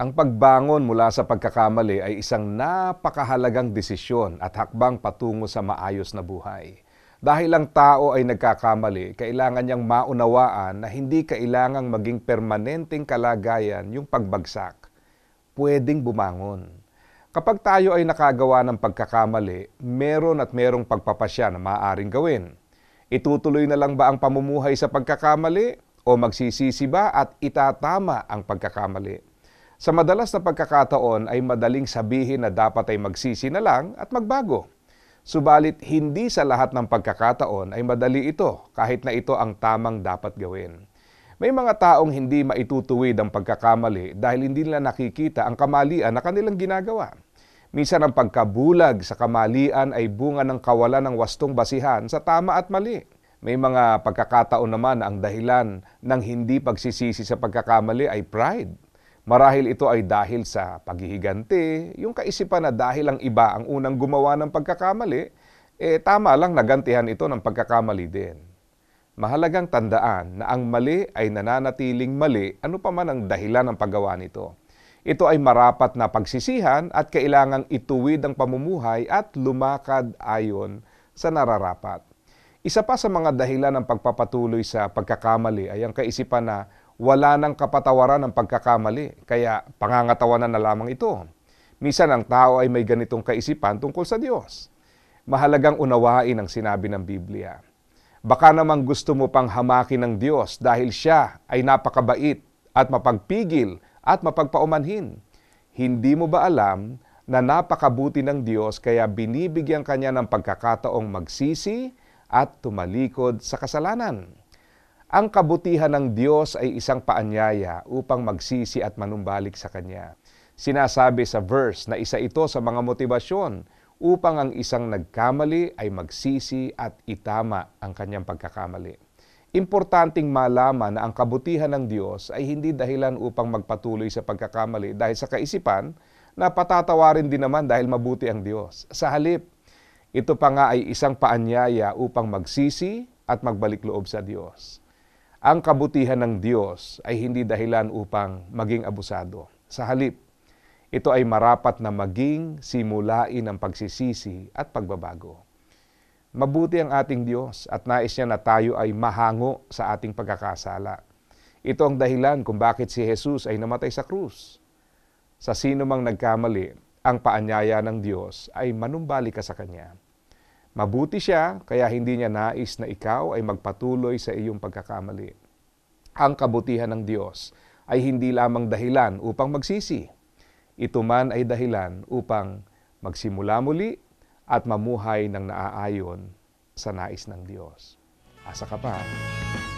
Ang pagbangon mula sa pagkakamali ay isang napakahalagang desisyon at hakbang patungo sa maayos na buhay. Dahil ang tao ay nagkakamali, kailangan niyang maunawaan na hindi kailangang maging permanenteng kalagayan yung pagbagsak. Pwedeng bumangon. Kapag tayo ay nakagawa ng pagkakamali, meron at merong pagpapasya na maaaring gawin. Itutuloy na lang ba ang pamumuhay sa pagkakamali o magsisisi ba at itatama ang pagkakamali? Sa madalas na pagkakataon ay madaling sabihin na dapat ay magsisi na lang at magbago. Subalit hindi sa lahat ng pagkakataon ay madali ito kahit na ito ang tamang dapat gawin. May mga taong hindi maitutuwid ang pagkakamali dahil hindi nila nakikita ang kamalian na kanilang ginagawa. Minsan ang pagkabulag sa kamalian ay bunga ng kawalan ng wastong basihan sa tama at mali. May mga pagkakataon naman ang dahilan ng hindi pagsisisi sa pagkakamali ay pride Marahil ito ay dahil sa paghihigante, yung kaisipan na dahil ang iba ang unang gumawa ng pagkakamali, eh tama lang nagantihan ito ng pagkakamali din. Mahalagang tandaan na ang mali ay nananatiling mali ano pa man ang dahilan ng paggawa nito. Ito ay marapat na pagsisihan at kailangang ituwid ang pamumuhay at lumakad ayon sa nararapat. Isa pa sa mga dahilan ng pagpapatuloy sa pagkakamali ay ang kaisipan na wala nang kapatawaran ang pagkakamali, kaya pangangatawanan na lamang ito. Misan ang tao ay may ganitong kaisipan tungkol sa Diyos. Mahalagang unawain ang sinabi ng Biblia. Baka namang gusto mo pang hamakin ng Diyos dahil siya ay napakabait at mapagpigil at mapagpaumanhin. Hindi mo ba alam na napakabuti ng Diyos kaya binibigyan kanya ng pagkakataong magsisi at tumalikod sa kasalanan? Ang kabutihan ng Diyos ay isang paanyaya upang magsisi at manumbalik sa Kanya. Sinasabi sa verse na isa ito sa mga motibasyon upang ang isang nagkamali ay magsisi at itama ang kanyang pagkakamali. Importanting malaman na ang kabutihan ng Diyos ay hindi dahilan upang magpatuloy sa pagkakamali dahil sa kaisipan na patatawarin din naman dahil mabuti ang Diyos. Sa halip, ito pa nga ay isang paanyaya upang magsisi at magbalik loob sa Diyos. Ang kabutihan ng Diyos ay hindi dahilan upang maging abusado. Sa halip, ito ay marapat na maging simulain ng pagsisisi at pagbabago. Mabuti ang ating Diyos at nais niya na tayo ay mahango sa ating pagkakasala. Ito ang dahilan kung bakit si Jesus ay namatay sa krus. Sa sino mang nagkamali, ang paanyaya ng Diyos ay manumbalik ka sa Kanya. Mabuti siya, kaya hindi niya nais na ikaw ay magpatuloy sa iyong pagkakamali. Ang kabutihan ng Diyos ay hindi lamang dahilan upang magsisi. Ito man ay dahilan upang magsimula muli at mamuhay ng naaayon sa nais ng Diyos. Asa ka pa?